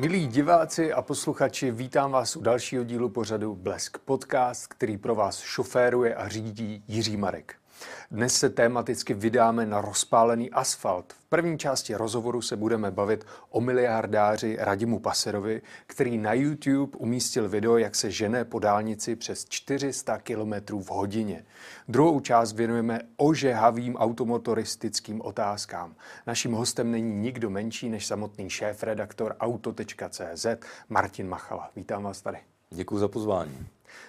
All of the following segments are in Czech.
Milí diváci a posluchači, vítám vás u dalšího dílu pořadu Blesk Podcast, který pro vás šoféruje a řídí Jiří Marek. Dnes se tématicky vydáme na rozpálený asfalt. V první části rozhovoru se budeme bavit o miliardáři Radimu Paserovi, který na YouTube umístil video, jak se žene po dálnici přes 400 km v hodině. Druhou část věnujeme ožehavým automotoristickým otázkám. Naším hostem není nikdo menší než samotný šéf-redaktor auto.cz Martin Machala. Vítám vás tady. Děkuji za pozvání.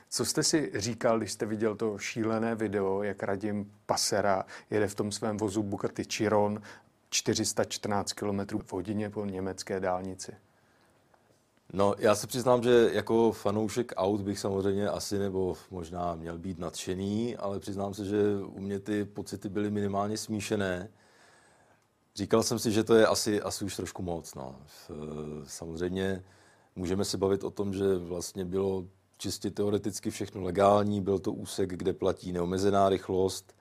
Co jste si říkal, když jste viděl to šílené video, jak Radim Pasera jede v tom svém vozu Bukaty Chiron 414 km v hodině po německé dálnici? No, já se přiznám, že jako fanoušek aut bych samozřejmě asi nebo možná měl být nadšený, ale přiznám se, že u mě ty pocity byly minimálně smíšené. Říkal jsem si, že to je asi, asi už trošku moc. No. Samozřejmě Můžeme se bavit o tom, že vlastně bylo čistě teoreticky všechno legální, byl to úsek, kde platí neomezená rychlost,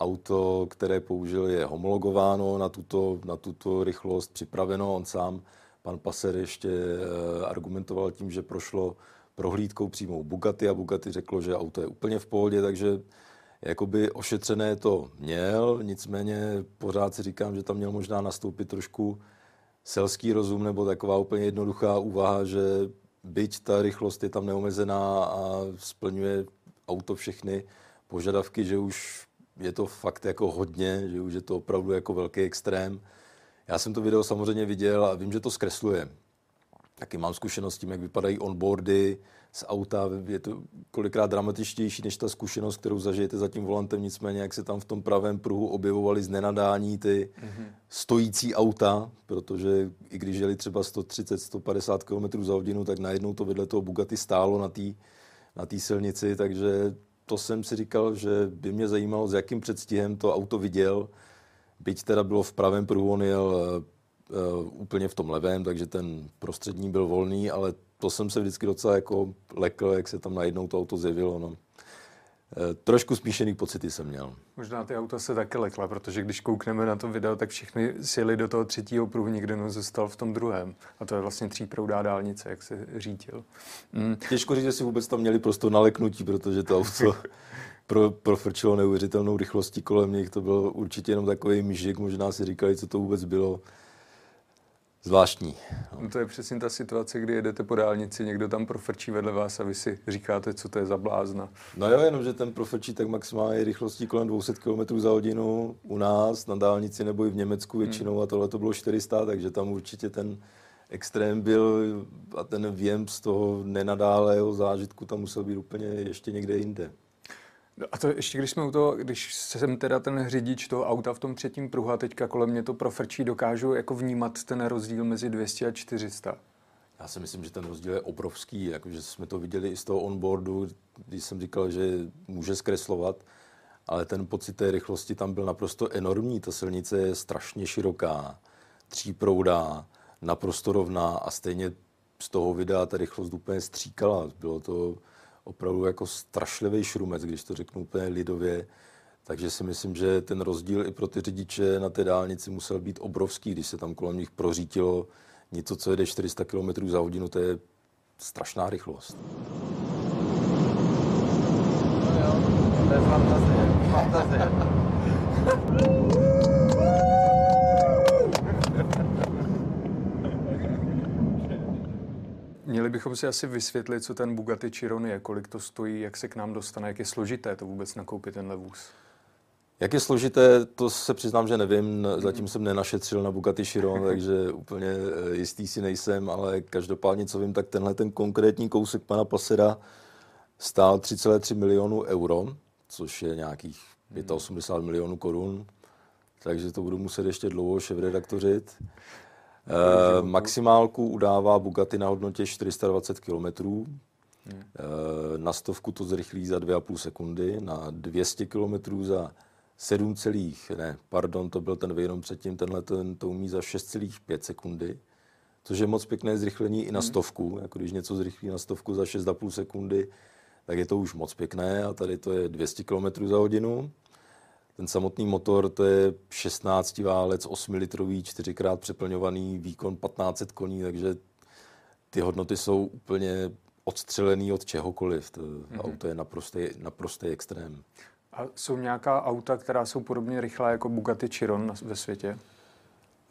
auto, které použil, je homologováno na tuto, na tuto rychlost, připraveno. On sám, pan Paser, ještě eh, argumentoval tím, že prošlo prohlídkou přímou Bugatti a Bugatti řeklo, že auto je úplně v pohodě, takže jakoby ošetřené to měl, nicméně pořád si říkám, že tam měl možná nastoupit trošku selský rozum nebo taková úplně jednoduchá úvaha, že byť ta rychlost je tam neomezená a splňuje auto všechny požadavky, že už je to fakt jako hodně, že už je to opravdu jako velký extrém. Já jsem to video samozřejmě viděl a vím, že to zkresluje. Taky mám zkušenost s tím, jak vypadají onboardy, z auta. Je to kolikrát dramatičtější než ta zkušenost, kterou zažijete za tím volantem. Nicméně, jak se tam v tom pravém pruhu objevovaly z nenadání ty mm-hmm. stojící auta, protože i když jeli třeba 130, 150 km za hodinu, tak najednou to vedle toho Bugatti stálo na té na silnici, takže to jsem si říkal, že by mě zajímalo, s jakým předstihem to auto viděl. Byť teda bylo v pravém pruhu, on jel uh, úplně v tom levém, takže ten prostřední byl volný, ale to jsem se vždycky docela jako lekl, jak se tam najednou to auto zjevilo. No. Eh, trošku smíšený pocity jsem měl. Možná ty auta se také lekla, protože když koukneme na to video, tak všichni sjeli do toho třetího pruhu, nikdo no zůstal v tom druhém. A to je vlastně tříproudá dálnice, jak se řítil. Mm. Těžko říct, že si vůbec tam měli prostě naleknutí, protože to auto pro, profrčilo neuvěřitelnou rychlostí kolem nich. To byl určitě jenom takový myžik, možná si říkali, co to vůbec bylo zvláštní. No. no to je přesně ta situace, kdy jedete po dálnici, někdo tam profrčí vedle vás a vy si říkáte, co to je za blázna. No jo, jenomže ten profrčí tak maximálně rychlostí kolem 200 km za hodinu u nás na dálnici nebo i v Německu většinou hmm. a tohle to bylo 400, takže tam určitě ten extrém byl a ten věm z toho nenadálého zážitku tam musel být úplně ještě někde jinde. No a to ještě, když jsme u toho, když jsem teda ten řidič toho auta v tom třetím pruhu a teďka kolem mě to profrčí, dokážu jako vnímat ten rozdíl mezi 200 a 400. Já si myslím, že ten rozdíl je obrovský, jakože jsme to viděli i z toho onboardu, když jsem říkal, že může zkreslovat, ale ten pocit té rychlosti tam byl naprosto enormní. Ta silnice je strašně široká, tříproudá, naprosto rovná a stejně z toho videa ta rychlost úplně stříkala. Bylo to opravdu jako strašlivý šrumec, když to řeknu úplně lidově. Takže si myslím, že ten rozdíl i pro ty řidiče na té dálnici musel být obrovský, když se tam kolem nich prořítilo něco, co jede 400 km za hodinu, to je strašná rychlost. No jo, to je fantazie, fantazie. Měli bychom si asi vysvětlit, co ten Bugatti Chiron je, kolik to stojí, jak se k nám dostane, jak je složité to vůbec nakoupit tenhle vůz. Jak je složité, to se přiznám, že nevím. Mhm. Zatím jsem nenašetřil na Bugatti Chiron, takže úplně eh, jistý si nejsem, ale každopádně, co vím, tak tenhle ten konkrétní kousek pana Pasera stál 3,3 milionů euro, což je nějakých 85 mhm. milionů korun. Takže to budu muset ještě dlouho šefredaktořit. Eh, maximálku udává Bugatti na hodnotě 420 km. Hmm. na stovku to zrychlí za 2,5 sekundy, na 200 km za 7, celých, ne, pardon, to byl ten vejenom předtím, tenhle ten to umí za 6,5 sekundy, což je moc pěkné zrychlení i na hmm. stovku, jako když něco zrychlí na stovku za 6,5 sekundy, tak je to už moc pěkné a tady to je 200 km za hodinu. Ten samotný motor to je 16 válec, 8 litrový, čtyřikrát přeplňovaný výkon 1500 koní, takže ty hodnoty jsou úplně odstřelený od čehokoliv. To mm-hmm. auto je naprostý, naprostý extrém. A jsou nějaká auta, která jsou podobně rychlá jako Bugatti Chiron na, ve světě?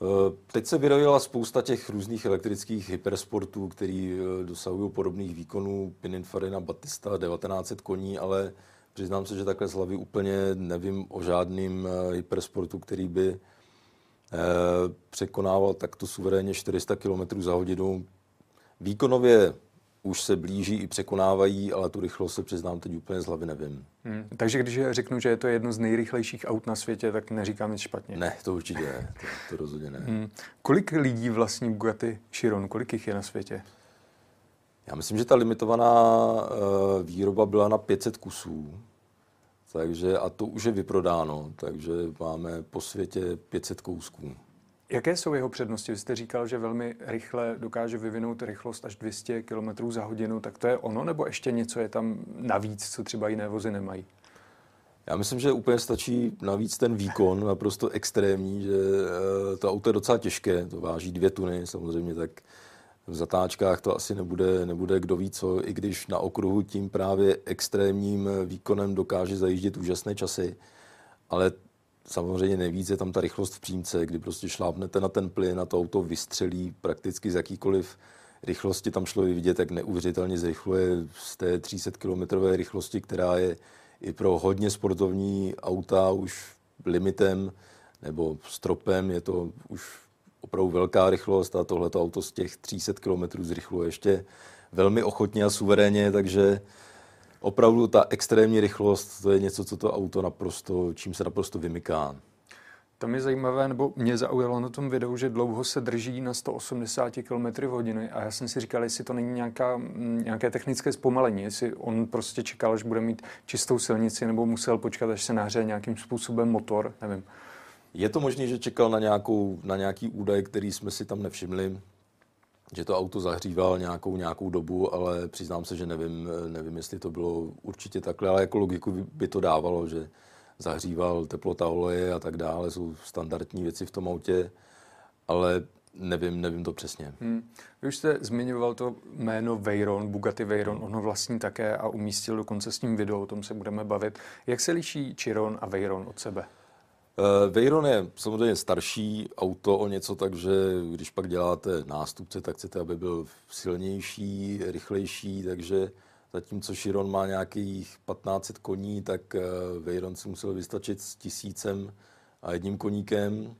Eh, teď se vyrojila spousta těch různých elektrických hypersportů, který eh, dosahují podobných výkonů. Pininfarina Batista 1900 koní, ale Přiznám se, že takhle z hlavy úplně nevím o žádným eh, hypersportu, který by eh, překonával takto suverénně 400 km za hodinu. Výkonově už se blíží i překonávají, ale tu rychlost se přiznám teď úplně z hlavy nevím. Hmm. Takže když řeknu, že je to jedno z nejrychlejších aut na světě, tak neříkám nic špatně. Ne, to určitě ne, to, to rozhodně ne. Hmm. Kolik lidí vlastní Bugatti Chiron, kolik jich je na světě? Já myslím, že ta limitovaná eh, výroba byla na 500 kusů, takže, a to už je vyprodáno, takže máme po světě 500 kousků. Jaké jsou jeho přednosti? Vy jste říkal, že velmi rychle dokáže vyvinout rychlost až 200 km za hodinu, tak to je ono, nebo ještě něco je tam navíc, co třeba jiné vozy nemají? Já myslím, že úplně stačí navíc ten výkon, naprosto extrémní, že eh, to auto je docela těžké, to váží dvě tuny samozřejmě, tak v zatáčkách to asi nebude, nebude kdo ví co, i když na okruhu tím právě extrémním výkonem dokáže zajíždět úžasné časy, ale samozřejmě nejvíc je tam ta rychlost v přímce, kdy prostě šlápnete na ten plyn a to auto vystřelí prakticky z jakýkoliv rychlosti. Tam šlo vidět, jak neuvěřitelně zrychluje z té 300 kilometrové rychlosti, která je i pro hodně sportovní auta už limitem nebo stropem, je to už opravdu velká rychlost a tohleto auto z těch 300 km zrychluje ještě velmi ochotně a suverénně, takže opravdu ta extrémní rychlost, to je něco, co to auto naprosto, čím se naprosto vymyká. To mi zajímavé, nebo mě zaujalo na tom videu, že dlouho se drží na 180 km hodině. a já jsem si říkal, jestli to není nějaká, mm, nějaké technické zpomalení, jestli on prostě čekal, až bude mít čistou silnici, nebo musel počkat, až se nahřeje nějakým způsobem motor, nevím. Je to možné, že čekal na, nějakou, na nějaký údaj, který jsme si tam nevšimli, že to auto zahříval nějakou, nějakou dobu, ale přiznám se, že nevím, nevím, jestli to bylo určitě takhle, ale jako logiku by to dávalo, že zahříval teplota oleje a tak dále, jsou standardní věci v tom autě, ale Nevím, nevím to přesně. Hmm. Vy už jste zmiňoval to jméno Veyron, Bugatti Veyron, ono vlastní také a umístil dokonce s ním video, o tom se budeme bavit. Jak se liší Chiron a Veyron od sebe? Eh, Veyron je samozřejmě starší auto o něco, takže když pak děláte nástupce, tak chcete, aby byl silnější, rychlejší, takže zatímco Chiron má nějakých 1500 koní, tak eh, Veyron si musel vystačit s tisícem a jedním koníkem.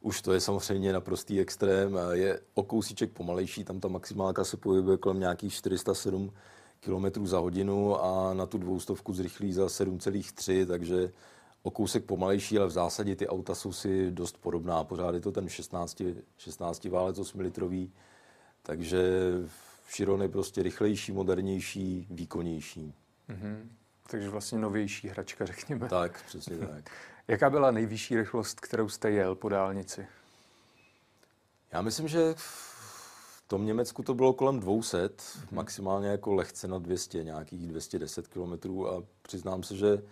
Už to je samozřejmě naprostý extrém, je o kousíček pomalejší, tam ta maximálka se pohybuje kolem nějakých 407 km za hodinu a na tu dvoustovku zrychlí za 7,3, takže o kousek pomalejší, ale v zásadě ty auta jsou si dost podobná. Pořád je to ten 16, 16 válec 8 litrový, takže Chiron je prostě rychlejší, modernější, výkonnější. Mm-hmm. Takže vlastně novější hračka, řekněme. Tak, přesně tak. Jaká byla nejvyšší rychlost, kterou jste jel po dálnici? Já myslím, že v tom Německu to bylo kolem 200, mm-hmm. maximálně jako lehce na 200, nějakých 210 km a přiznám se, že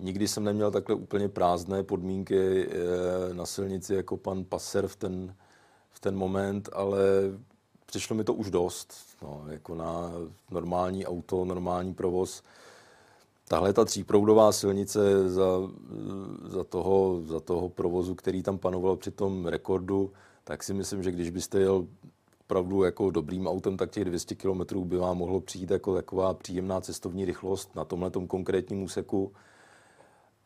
Nikdy jsem neměl takhle úplně prázdné podmínky eh, na silnici jako pan Paser v ten, v ten moment, ale přišlo mi to už dost, no, jako na normální auto, normální provoz. Tahle ta tříproudová silnice za, za, toho, za toho provozu, který tam panoval při tom rekordu, tak si myslím, že když byste jel opravdu jako dobrým autem, tak těch 200 km by vám mohlo přijít jako taková příjemná cestovní rychlost na tomhle konkrétním úseku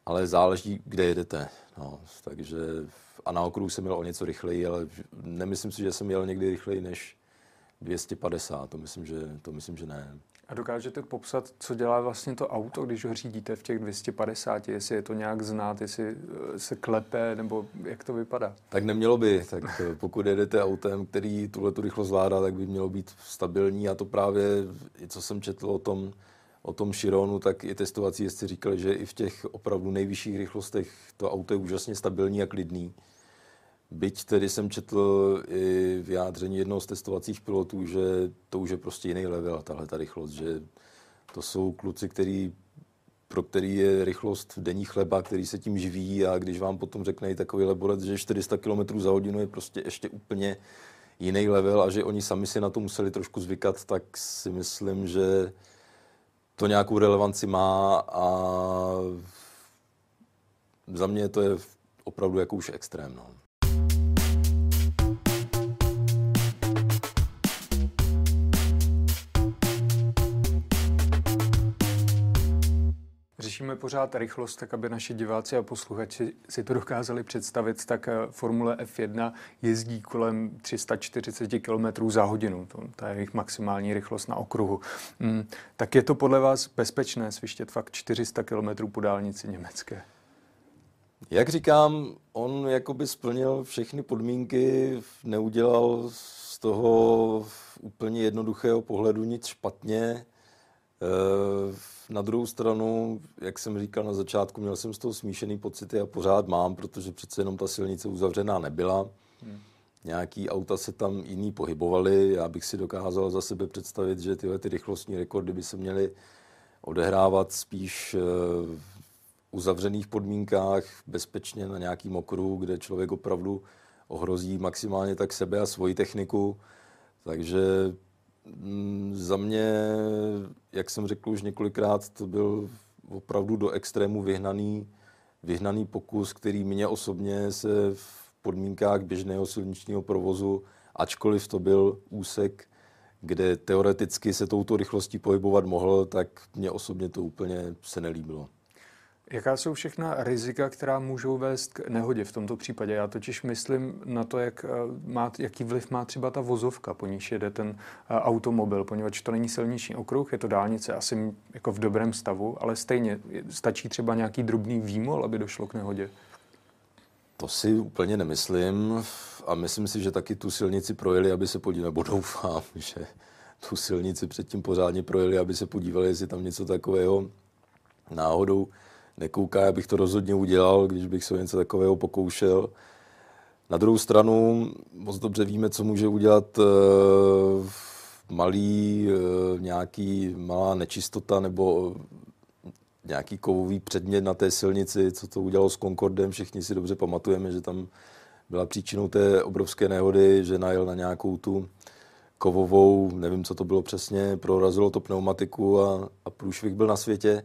ale záleží, kde jedete. No, takže a na okruhu jsem měl o něco rychleji, ale nemyslím si, že jsem měl někdy rychleji než 250, to myslím, že, to myslím, že ne. A dokážete popsat, co dělá vlastně to auto, když ho řídíte v těch 250, jestli je to nějak znát, jestli eh, se klepe, nebo jak to vypadá? Tak nemělo by. Tak eh, pokud jedete autem, který tuhle tu rychlost zvládá, tak by mělo být stabilní a to právě, co jsem četl o tom, o tom Chironu, tak i testovací jezdci říkali, že i v těch opravdu nejvyšších rychlostech to auto je úžasně stabilní a klidný. Byť tedy jsem četl i vyjádření jednoho z testovacích pilotů, že to už je prostě jiný level, tahle ta rychlost, že to jsou kluci, který, pro který je rychlost denní chleba, který se tím živí a když vám potom řekne takový leborec, že 400 km za hodinu je prostě ještě úplně jiný level a že oni sami si na to museli trošku zvykat, tak si myslím, že to nějakou relevanci má a za mě to je opravdu jako už extrém. No. řešíme pořád rychlost, tak aby naši diváci a posluchači si to dokázali představit, tak eh, Formule F1 jezdí kolem 340 km za hodinu. To, to je jejich maximální rychlost na okruhu. Mm, tak je to podle vás bezpečné svištět fakt 400 km po dálnici německé? Jak říkám, on jakoby splnil všechny podmínky, neudělal z toho úplně jednoduchého pohledu nic špatně. Uh, na druhou stranu, jak jsem říkal na začátku, měl jsem z toho smíšený pocity a pořád mám, protože přece jenom ta silnice uzavřená nebyla. Hmm. Nějaký auta se tam jiný pohybovaly. Já bych si dokázal za sebe představit, že tyhle ty rychlostní rekordy by se měly odehrávat spíš eh, v uzavřených podmínkách, bezpečně na nějakým okruhu, kde člověk opravdu ohrozí maximálně tak sebe a svoji techniku. Takže Mm, za mě, jak jsem řekl už několikrát, to byl opravdu do extrému vyhnaný, vyhnaný pokus, který mě osobně se v podmínkách běžného silničního provozu, ačkoliv to byl úsek, kde teoreticky se touto rychlostí pohybovat mohl, tak mě osobně to úplně se nelíbilo. Jaká jsou všechna rizika, která můžou vést k nehodě v tomto případě? Já totiž myslím na to, jak eh, má, jaký vliv má třeba ta vozovka, po níž jede ten eh, automobil, poněvadž to není silniční okruh, je to dálnice asi jako v dobrém stavu, ale stejně stačí třeba nějaký drobný výmol, aby došlo k nehodě. To si úplně nemyslím a myslím si, že taky tu silnici projeli, aby se podívali, nebo doufám, že tu silnici předtím pořádně projeli, aby se podívali, jestli tam něco takového náhodou nekouká. Já bych to rozhodně udělal, když bych se něco takového pokoušel. Na druhou stranu moc dobře víme, co může udělat e, malý, e, nějaký malá nečistota nebo eh, nějaký kovový předmět na té silnici, co to udělalo s Concordem, všichni si dobře pamatujeme, že tam byla příčinou té obrovské nehody, že najel na nějakou tu kovovou, nevím, co to bylo přesně, prorazilo to pneumatiku a, a průšvih byl na světě.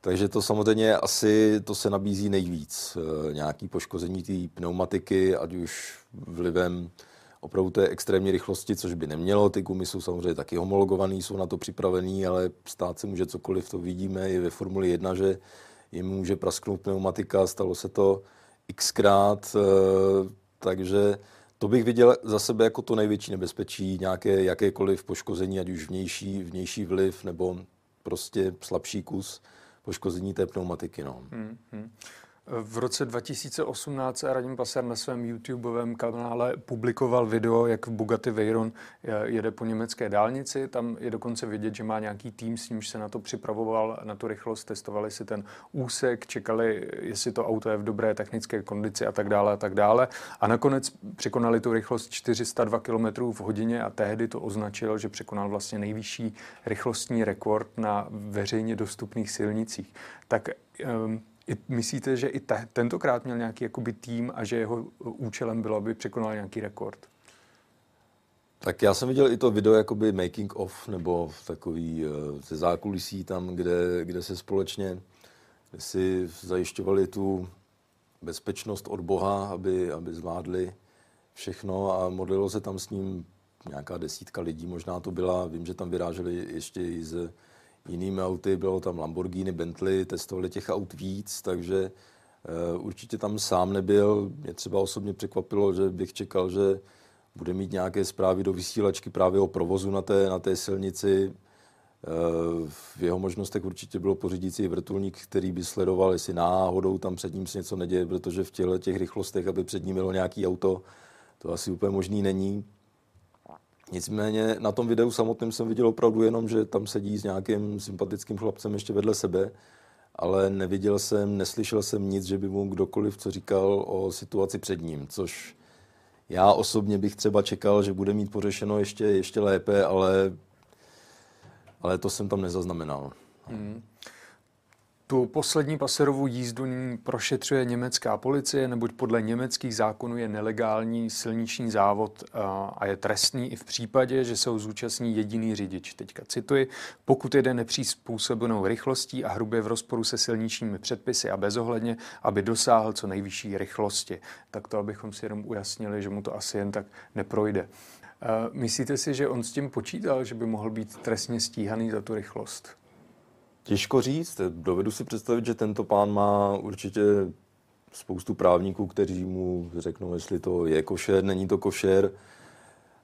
Takže to samozřejmě asi to se nabízí nejvíc. Eh, nějaký poškození té pneumatiky, ať už vlivem opravdu té extrémní rychlosti, což by nemělo. Ty gumy jsou samozřejmě taky homologované, jsou na to připravený, ale stát se může cokoliv, to vidíme i ve Formuli 1, že jim může prasknout pneumatika, stalo se to xkrát, eh, takže to bych viděl za sebe jako to největší nebezpečí, nějaké jakékoliv poškození, ať už vnější, vnější vliv nebo prostě slabší kus poškození té pneumatiky. No. Hmm, hmm. V roce 2018 Radim paser na svém YouTubeovém kanále publikoval video, jak v Bugatti Veyron jede po německé dálnici. Tam je dokonce vidět, že má nějaký tým, s nímž se na to připravoval, na tu rychlost, testovali si ten úsek, čekali, jestli to auto je v dobré technické kondici a tak dále a tak dále. A nakonec překonali tu rychlost 402 km v hodině a tehdy to označil, že překonal vlastně nejvyšší rychlostní rekord na veřejně dostupných silnicích. Tak um, i, myslíte, že i ta, tentokrát měl nějaký jakoby, tým a že jeho uh, účelem bylo, aby překonal nějaký rekord? Tak já jsem viděl i to video jakoby making of, nebo takový uh, ze zákulisí tam, kde, kde se společně kde si zajišťovali tu bezpečnost od Boha, aby, aby zvládli všechno a modlilo se tam s ním nějaká desítka lidí, možná to byla, vím, že tam vyráželi ještě i z jinými auty, bylo tam Lamborghini, Bentley, testovali těch aut víc, takže eh, určitě tam sám nebyl. Mě třeba osobně překvapilo, že bych čekal, že bude mít nějaké zprávy do vysílačky právě o provozu na té, na té silnici. Eh, v jeho možnostech určitě bylo pořídit si vrtulník, který by sledoval, jestli náhodou tam před ním se něco neděje, protože v těle těch rychlostech, aby před ním bylo nějaký auto, to asi úplně možný není. Nicméně na tom videu samotném jsem viděl opravdu jenom, že tam sedí s nějakým sympatickým chlapcem ještě vedle sebe, ale neviděl jsem, neslyšel jsem nic, že by mu kdokoliv co říkal o situaci před ním, což já osobně bych třeba čekal, že bude mít pořešeno ještě, ještě lépe, ale, ale to jsem tam nezaznamenal. Hmm. Tu poslední paserovou jízdu nyní prošetřuje německá policie, neboť podle německých zákonů je nelegální silniční závod a je trestný i v případě, že se ho zúčastní jediný řidič. Teďka cituji, pokud jede nepřizpůsobenou rychlostí a hrubě v rozporu se silničními předpisy a bezohledně, aby dosáhl co nejvyšší rychlosti. Tak to, abychom si jenom ujasnili, že mu to asi jen tak neprojde. Myslíte si, že on s tím počítal, že by mohl být trestně stíhaný za tu rychlost? Těžko říct, dovedu si představit, že tento pán má určitě spoustu právníků, kteří mu řeknou, jestli to je košer, není to košer.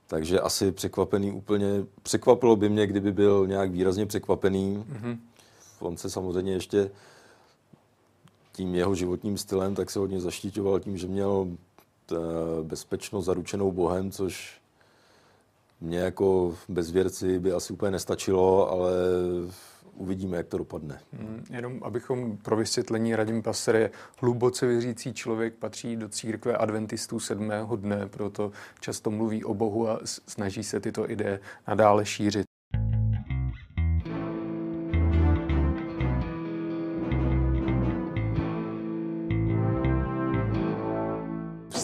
Takže asi překvapený úplně, překvapilo by mě, kdyby byl nějak výrazně překvapený. Mm-hmm. On se samozřejmě ještě tím jeho životním stylem tak se hodně zaštiťoval tím, že měl eh, bezpečnost zaručenou Bohem, což mě jako bezvěrci by asi úplně nestačilo, ale uvidíme, jak to dopadne. Hmm, jenom abychom pro vysvětlení Radim Pasere hluboce věřící člověk, patří do církve adventistů sedmého dne, proto často mluví o Bohu a snaží se tyto ideje nadále šířit.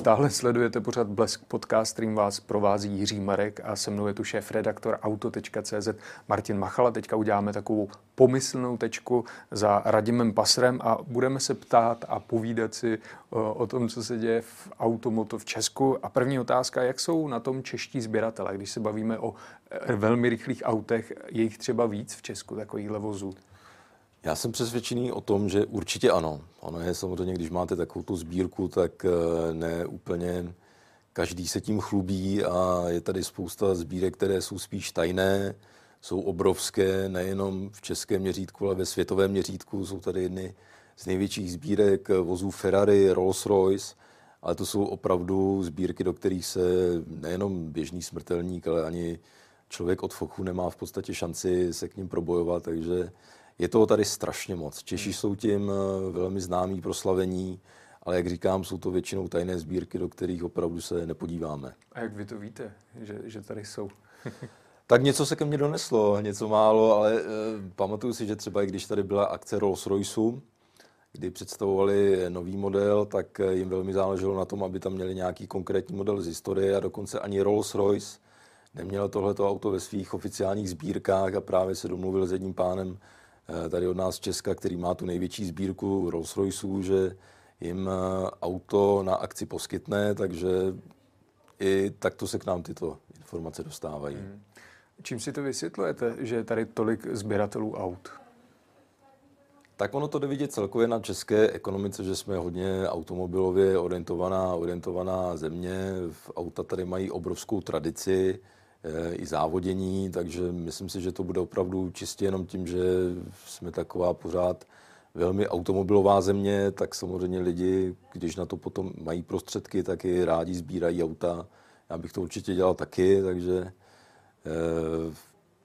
Stále sledujete pořád Blesk podcast, kterým vás provází Jiří Marek a se mnou je tu šéf redaktor auto.cz Martin Machala. Teďka uděláme takovou pomyslnou tečku za Radimem Pasrem a budeme se ptát a povídat si eh, o tom, co se děje v automoto v Česku. A první otázka, jak jsou na tom čeští sběratele, když se bavíme o eh, velmi rychlých autech, je jich třeba víc v Česku, takových levozů. Já jsem přesvědčený o tom, že určitě ano. Ono je samozřejmě, když máte takovou tu sbírku, tak eh, ne úplně každý se tím chlubí a je tady spousta sbírek, které jsou spíš tajné, jsou obrovské, nejenom v českém měřítku, ale ve světovém měřítku. Jsou tady jedny z největších sbírek eh, vozů Ferrari, Rolls-Royce, ale to jsou opravdu sbírky, do kterých se nejenom běžný smrtelník, ale ani člověk od foku nemá v podstatě šanci se k ním probojovat, takže je toho tady strašně moc. Češi hmm. jsou tím eh, velmi známí, proslavení, ale jak říkám, jsou to většinou tajné sbírky, do kterých opravdu se nepodíváme. A jak vy to víte, že, že tady jsou? tak něco se ke mně doneslo, něco málo, ale e, pamatuju si, že třeba i když tady byla akce Rolls Royce, kdy představovali nový model, tak eh, jim velmi záleželo na tom, aby tam měli nějaký konkrétní model z historie a dokonce ani Rolls Royce neměl tohleto auto ve svých oficiálních sbírkách a právě se domluvil s jedním pánem, Eh, tady od nás Česka, který má tu největší sbírku Rolls Royceů, že jim eh, auto na akci poskytne, takže i takto se k nám tyto informace dostávají. Hmm. Čím si to vysvětlujete, že je tady tolik sběratelů aut? Tak ono to jde vidět celkově na české ekonomice, že jsme hodně automobilově orientovaná, orientovaná země. auta tady mají obrovskou tradici. Eh, i závodění, takže myslím si, že to bude opravdu čistě jenom tím, že jsme taková pořád velmi automobilová země, tak samozřejmě lidi, když na to potom mají prostředky, tak i rádi sbírají auta. Já bych to určitě dělal taky, takže eh,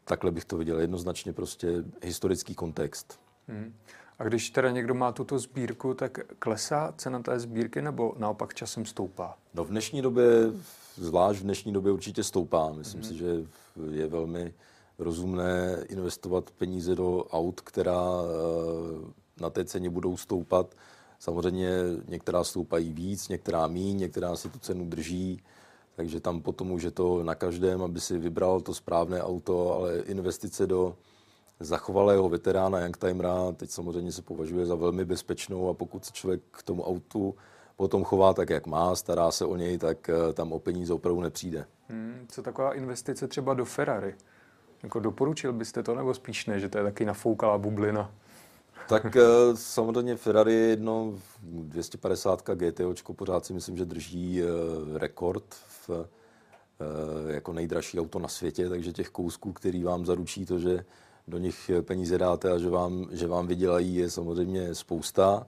takhle bych to viděl jednoznačně prostě historický kontext. Hmm. A když teda někdo má tuto sbírku, tak klesá cena té sbírky nebo naopak časem stoupá? No v dnešní době, zvlášť v dnešní době určitě stoupá. Myslím hmm. si, že je velmi rozumné investovat peníze do aut, která eh, na té ceně budou stoupat. Samozřejmě některá stoupají víc, některá míň, některá si tu cenu drží. Takže tam potom už je to na každém, aby si vybral to správné auto, ale investice do zachovalého veterána Youngtimera, teď samozřejmě se považuje za velmi bezpečnou a pokud se člověk k tomu autu potom chová tak, jak má, stará se o něj, tak eh, tam o peníze opravdu nepřijde. Hmm, co taková investice třeba do Ferrari? Jako doporučil byste to, nebo spíš ne, že to je taky nafoukalá bublina? Tak eh, samozřejmě Ferrari jedno 250 GTOčko pořád si myslím, že drží eh, rekord v, jako nejdražší auto na světě, takže těch kousků, který vám zaručí to, že do nich eh, peníze dáte a že vám, že vám vydělají, je samozřejmě spousta.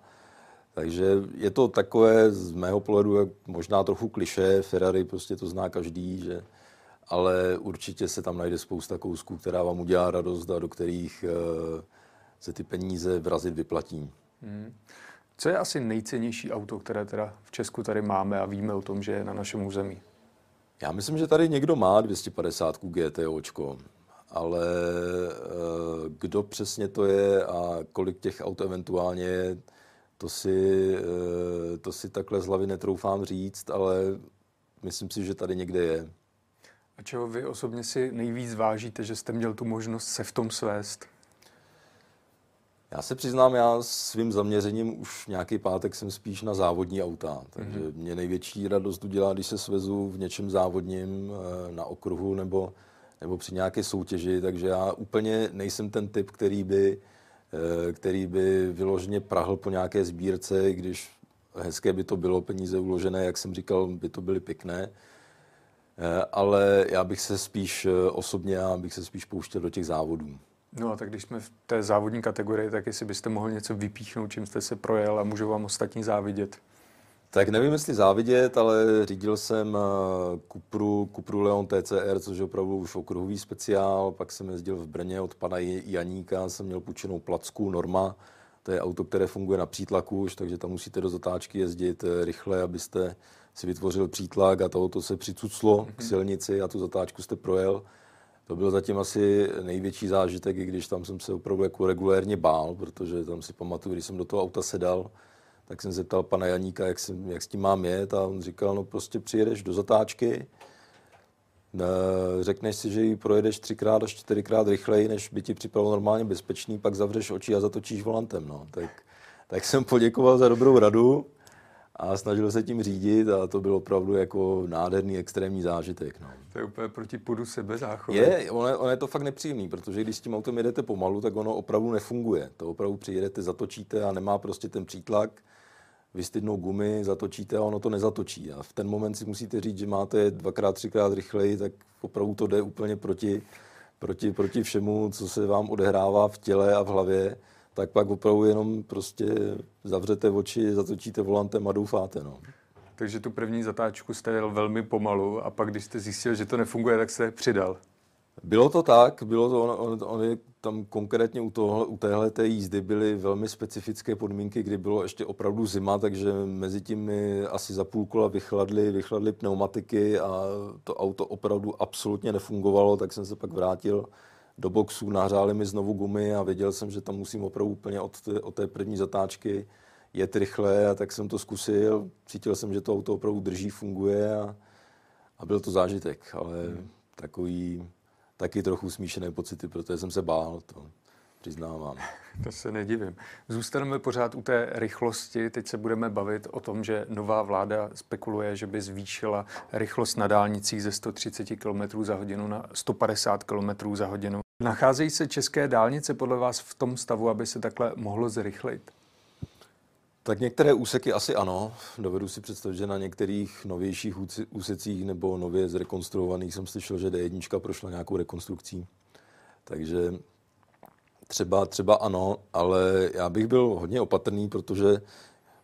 Takže je to takové z mého pohledu možná trochu kliše, Ferrari prostě to zná každý, že, ale určitě se tam najde spousta kousků, která vám udělá radost a do kterých uh, se ty peníze vrazit vyplatí. Hmm. Co je asi nejcennější auto, které teda v Česku tady máme a víme o tom, že je na našem území? Já myslím, že tady někdo má 250 GTOčko ale eh, kdo přesně to je a kolik těch aut eventuálně je, to si, eh, to si takhle z hlavy netroufám říct, ale myslím si, že tady někde je. A čeho vy osobně si nejvíc vážíte, že jste měl tu možnost se v tom svést? Já se přiznám, já svým zaměřením už nějaký pátek jsem spíš na závodní auta, takže mm-hmm. mě největší radost udělá, když se svezu v něčem závodním eh, na okruhu nebo nebo při nějaké soutěži, takže já úplně nejsem ten typ, který by, eh, který by vyloženě prahl po nějaké sbírce, když hezké by to bylo, peníze uložené, jak jsem říkal, by to byly pěkné. Eh, ale já bych se spíš eh, osobně, já bych se spíš pouštěl do těch závodů. No a tak když jsme v té závodní kategorii, tak jestli byste mohl něco vypíchnout, čím jste se projel a můžu vám ostatní závidět? Tak nevím, jestli závidět, ale řídil jsem eh, Kupru, Kupru Leon TCR, což je opravdu už okruhový speciál. Pak jsem jezdil v Brně od pana Janíka, jsem měl půjčenou placku Norma. To je auto, které funguje na přítlaku už, takže tam musíte do zatáčky jezdit eh, rychle, abyste si vytvořil přítlak a to se přicuclo mm-hmm. k mhm. silnici a tu zatáčku jste projel. To byl zatím asi největší zážitek, i když tam jsem se opravdu jako regulérně bál, protože tam si pamatuju, když jsem do toho auta sedal, tak jsem zeptal pana Janíka, jak, jsem, jak s tím mám jet a on říkal, no prostě přijedeš do zatáčky, e, řekneš si, že ji projedeš třikrát až čtyřikrát rychleji, než by ti připadalo normálně bezpečný, pak zavřeš oči a zatočíš volantem. No. Tak, tak jsem poděkoval za dobrou radu a snažil se tím řídit a to byl opravdu jako nádherný extrémní zážitek. No. To je úplně proti půdu sebe záchovat. Je, ono, ono je to fakt nepříjemný, protože když s tím autem jedete pomalu, tak ono opravdu nefunguje. To opravdu přijedete, zatočíte a nemá prostě ten přítlak vystydnou gumy, zatočíte a ono to nezatočí. A v ten moment si musíte říct, že máte dvakrát, třikrát rychleji, tak opravdu to jde úplně proti, proti, proti všemu, co se vám odehrává v těle a v hlavě tak pak opravdu jenom prostě zavřete oči, zatočíte volantem a doufáte. No. Takže tu první zatáčku jste jel velmi pomalu a pak, když jste zjistil, že to nefunguje, tak se přidal. Bylo to tak, bylo to, on, on, on tam konkrétně u, toho, u téhle té jízdy byly velmi specifické podmínky, kdy bylo ještě opravdu zima, takže mezi tím mi asi za půl kola vychladly, vychladly pneumatiky a to auto opravdu absolutně nefungovalo, tak jsem se pak vrátil do boxu, nahřáli mi znovu gumy a věděl jsem, že tam musím opravdu úplně od, té, od té první zatáčky jet rychle a tak jsem to zkusil, cítil jsem, že to auto opravdu drží, funguje a, a byl to zážitek, ale hmm. takový taky trochu smíšené pocity, protože jsem se bál, to přiznávám. to se nedivím. Zůstaneme pořád u té rychlosti. Teď se budeme bavit o tom, že nová vláda spekuluje, že by zvýšila rychlost na dálnicích ze 130 km za hodinu na 150 km za hodinu. Nacházejí se české dálnice podle vás v tom stavu, aby se takhle mohlo zrychlit? Tak některé úseky asi ano. Dovedu si představit, že na některých novějších úsecích nebo nově zrekonstruovaných jsem slyšel, že D1 prošla nějakou rekonstrukcí. Takže třeba, třeba ano, ale já bych byl hodně opatrný, protože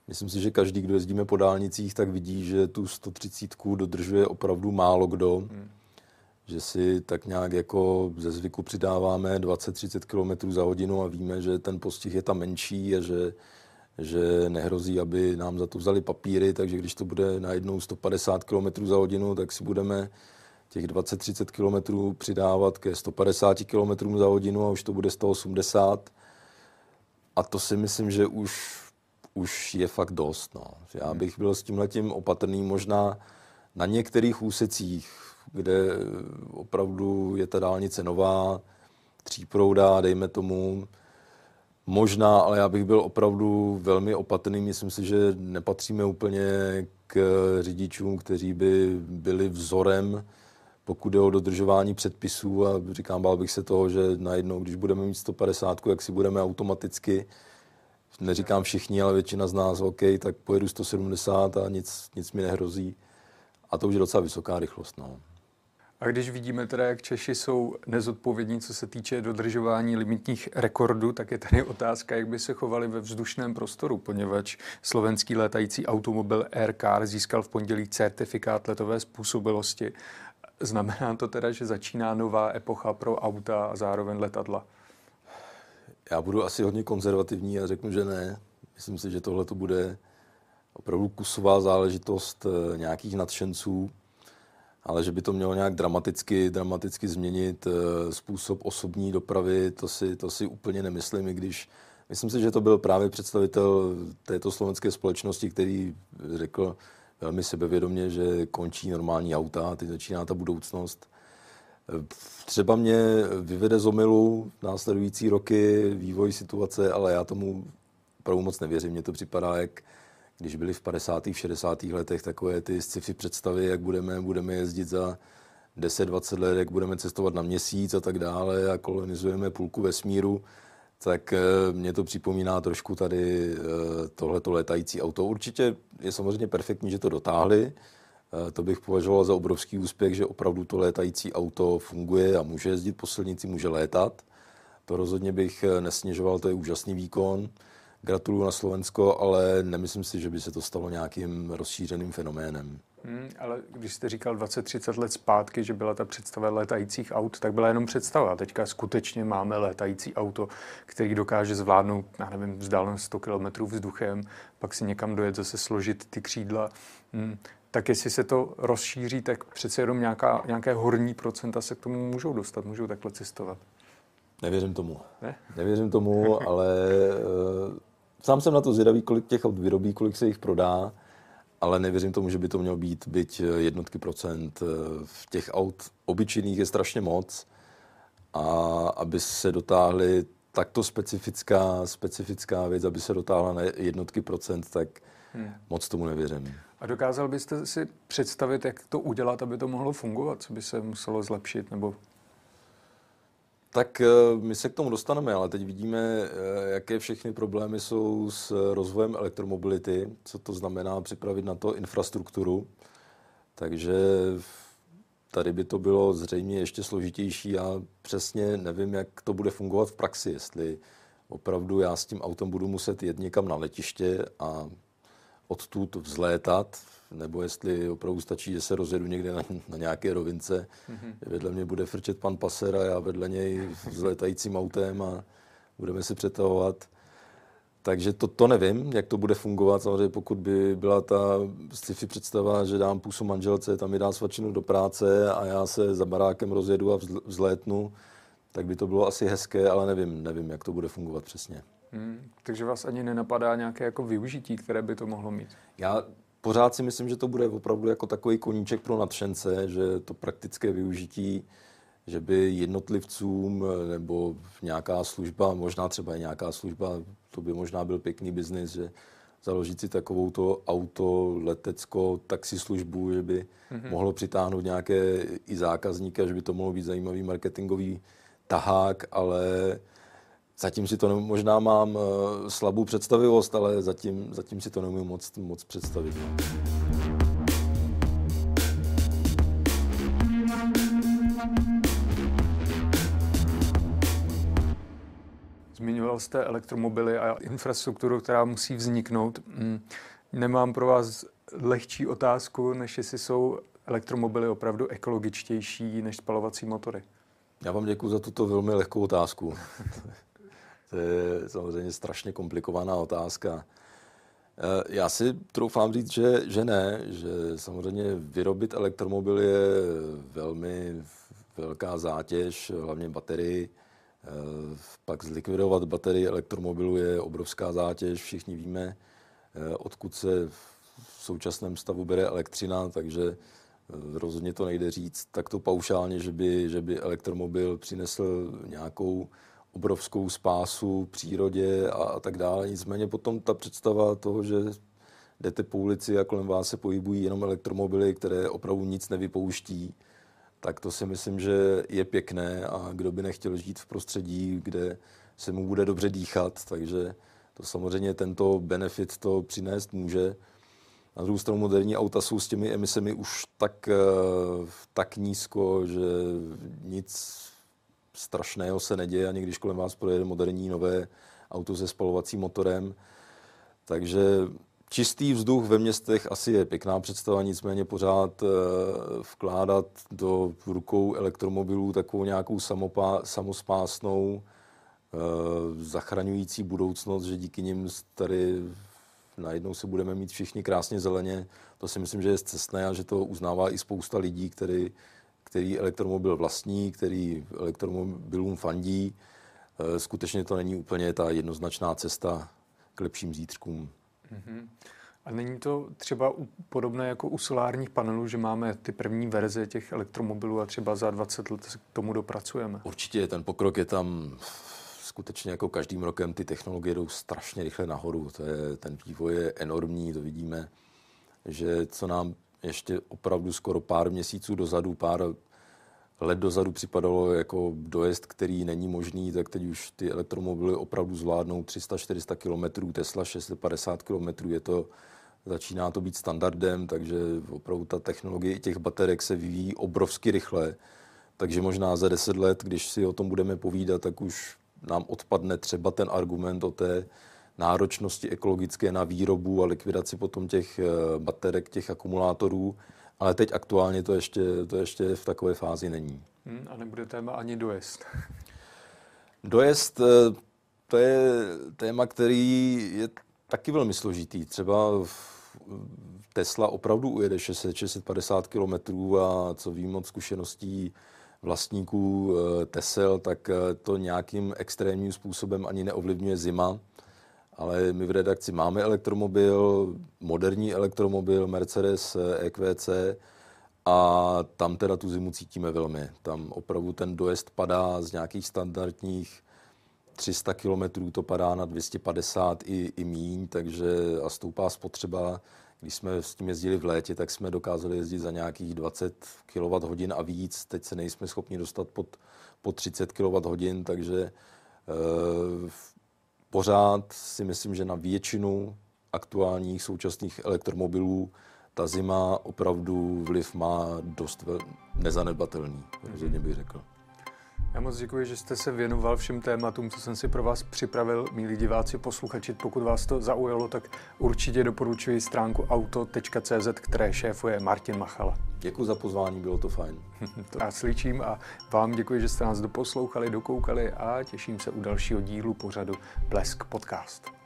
myslím si, že každý, kdo jezdíme po dálnicích, tak vidí, že tu 130 dodržuje opravdu málo kdo. Hmm. Že si tak nějak jako ze zvyku přidáváme 20-30 km za hodinu a víme, že ten postih je tam menší a že že nehrozí, aby nám za to vzali papíry, takže když to bude najednou 150 km za hodinu, tak si budeme těch 20-30 km přidávat ke 150 km za hodinu a už to bude 180. A to si myslím, že už, už je fakt dost. No. Já hmm. bych byl s tímhletím opatrný možná na některých úsecích, kde opravdu je ta dálnice nová, tříprouda, dejme tomu, Možná, ale já bych byl opravdu velmi opatrný. Myslím si, že nepatříme úplně k řidičům, kteří by byli vzorem, pokud jde o dodržování předpisů. A říkám, bál bych se toho, že najednou, když budeme mít 150, jak si budeme automaticky, neříkám všichni, ale většina z nás, OK, tak pojedu 170 a nic, nic mi nehrozí. A to už je docela vysoká rychlost. No. A když vidíme teda, jak Češi jsou nezodpovědní, co se týče dodržování limitních rekordů, tak je tady otázka, jak by se chovali ve vzdušném prostoru, poněvadž slovenský létající automobil car získal v pondělí certifikát letové způsobilosti. Znamená to teda, že začíná nová epocha pro auta a zároveň letadla? Já budu asi hodně konzervativní a řeknu, že ne. Myslím si, že tohle to bude opravdu kusová záležitost eh, nějakých nadšenců, ale že by to mělo nějak dramaticky, dramaticky změnit eh, způsob osobní dopravy, to si, to si úplně nemyslím, i když myslím si, že to byl právě představitel této slovenské společnosti, který řekl velmi sebevědomě, že končí normální auta a teď začíná ta budoucnost. Eh, třeba mě vyvede z omilu následující roky vývoj situace, ale já tomu pravomoc moc nevěřím. Mně to připadá jak když byly v 50. v 60. letech takové ty sci-fi představy, jak budeme, budeme jezdit za 10-20 let, jak budeme cestovat na měsíc a tak dále a kolonizujeme půlku vesmíru, tak eh, mě to připomíná trošku tady eh, tohleto letající auto. Určitě je samozřejmě perfektní, že to dotáhli. Eh, to bych považoval za obrovský úspěch, že opravdu to létající auto funguje a může jezdit po silnici, může létat. To rozhodně bych nesněžoval, to je úžasný výkon gratuluju na Slovensko, ale nemyslím si, že by se to stalo nějakým rozšířeným fenoménem. Hmm, ale když jste říkal 20-30 let zpátky, že byla ta představa letajících aut, tak byla jenom představa. Teďka skutečně máme letající auto, který dokáže zvládnout, já nevím, vzdálenost 100 km vzduchem, pak si někam dojet zase složit ty křídla. Hmm. Tak jestli se to rozšíří, tak přece jenom nějaká, nějaké horní procenta se k tomu můžou dostat, můžou takhle cestovat. Nevěřím tomu. Ne? Nevěřím tomu, ale eh, Sám jsem na to zvědavý, kolik těch aut vyrobí, kolik se jich prodá, ale nevěřím tomu, že by to mělo být, byť eh, jednotky procent. Eh, v těch aut obyčejných je strašně moc a aby se dotáhly takto specifická, specifická věc, aby se dotáhla na jednotky procent, tak hmm. moc tomu nevěřím. A dokázal byste si představit, jak to udělat, aby to mohlo fungovat? Co by se muselo zlepšit nebo tak eh, my se k tomu dostaneme, ale teď vidíme, eh, jaké všechny problémy jsou s rozvojem elektromobility, co to znamená připravit na to infrastrukturu. Takže tady by to bylo zřejmě ještě složitější. Já přesně nevím, jak to bude fungovat v praxi, jestli opravdu já s tím autem budu muset jet někam na letiště a odtud vzlétat nebo jestli opravdu stačí, že se rozjedu někde na, na nějaké rovince, mm-hmm. vedle mě bude frčet pan paser a já vedle něj s letajícím autem a budeme si přetahovat. Takže to, to nevím, jak to bude fungovat. Samozřejmě pokud by byla ta sci-fi představa, že dám pusu manželce, tam mi dá svačinu do práce a já se za barákem rozjedu a vzlétnu, tak by to bylo asi hezké, ale nevím, nevím, jak to bude fungovat přesně. Hmm, takže vás ani nenapadá nějaké jako využití, které by to mohlo mít? Já pořád si myslím, že to bude opravdu jako takový koníček pro nadšence, že to praktické využití, že by jednotlivcům eh, nebo nějaká služba, možná třeba i nějaká služba, to by možná byl pěkný biznis, že založit si takovou to auto, letecko, službu, že by mm-hmm. mohlo přitáhnout nějaké i zákazníky, že by to mohlo být zajímavý marketingový tahák, ale Zatím si to ne, možná mám eh, slabou představivost, ale zatím, zatím si to neumím moc, moc představit. No. Zmiňoval jste elektromobily a infrastrukturu, která musí vzniknout. Mm, nemám pro vás lehčí otázku, než jestli jsou elektromobily opravdu ekologičtější než spalovací motory. Já vám děkuji za tuto velmi lehkou otázku. To je samozřejmě strašně komplikovaná otázka. Eh, já si troufám říct, že, že ne, že samozřejmě vyrobit elektromobil je velmi velká zátěž, hlavně baterii. Eh, pak zlikvidovat baterii elektromobilu je obrovská zátěž. Všichni víme, eh, odkud se v současném stavu bere elektřina, takže rozhodně to nejde říct takto paušálně, že by, že by elektromobil přinesl nějakou obrovskou spásu přírodě a, a tak dále. Nicméně potom ta představa toho, že jdete po ulici a kolem vás se pohybují jenom elektromobily, které opravdu nic nevypouští, tak to si myslím, že je pěkné a kdo by nechtěl žít v prostředí, kde se mu bude dobře dýchat, takže to samozřejmě tento benefit to přinést může. Na druhou stranu moderní auta jsou s těmi emisemi už tak, eh, tak nízko, že nic strašného se neděje, ani když kolem vás projede moderní nové auto se spalovacím motorem. Takže čistý vzduch ve městech asi je pěkná představa, nicméně pořád eh, vkládat do rukou elektromobilů takovou nějakou samopá, samospásnou, eh, zachraňující budoucnost, že díky nim tady najednou se budeme mít všichni krásně zeleně, to si myslím, že je cestné a že to uznává i spousta lidí, který, který elektromobil vlastní, který elektromobilům fandí. E, skutečně to není úplně ta jednoznačná cesta k lepším zítřkům. Mm-hmm. A není to třeba podobné jako u solárních panelů, že máme ty první verze těch elektromobilů a třeba za 20 let se k tomu dopracujeme? Určitě, ten pokrok je tam skutečně jako každým rokem ty technologie jdou strašně rychle nahoru. To je, ten vývoj je enormní, to vidíme, že co nám ještě opravdu skoro pár měsíců dozadu, pár let dozadu připadalo jako dojezd, který není možný, tak teď už ty elektromobily opravdu zvládnou 300-400 km, Tesla 650 km, je to, začíná to být standardem, takže opravdu ta technologie těch baterek se vyvíjí obrovsky rychle. Takže možná za 10 let, když si o tom budeme povídat, tak už nám odpadne třeba ten argument o té náročnosti ekologické na výrobu a likvidaci potom těch eh, baterek, těch akumulátorů, ale teď aktuálně to ještě, to ještě v takové fázi není. Hmm, a nebude téma ani dojezd. dojezd, eh, to je téma, který je taky velmi složitý. Třeba Tesla opravdu ujede 600-650 km a co vím od zkušeností vlastníků eh, Tesel, tak to nějakým extrémním způsobem ani neovlivňuje zima ale my v redakci máme elektromobil, moderní elektromobil Mercedes EQC eh, e a tam teda tu zimu cítíme velmi. Tam opravdu ten dojezd padá z nějakých standardních 300 kilometrů, to padá na 250 i, i míň, takže a stoupá spotřeba. Když jsme s tím jezdili v létě, tak jsme dokázali jezdit za nějakých 20 kWh a víc. Teď se nejsme schopni dostat pod, pod 30 kWh, takže e, pořád si myslím, že na většinu aktuálních současných elektromobilů ta zima opravdu vliv má dost nezanedbatelný, rozhodně bych řekl. Já moc děkuji, že jste se věnoval všem tématům, co jsem si pro vás připravil, milí diváci, posluchači. Pokud vás to zaujalo, tak určitě doporučuji stránku auto.cz, které šéfuje Martin Machala. Děkuji za pozvání, bylo to fajn. to já slyším a vám děkuji, že jste nás doposlouchali, dokoukali a těším se u dalšího dílu pořadu Blesk Podcast.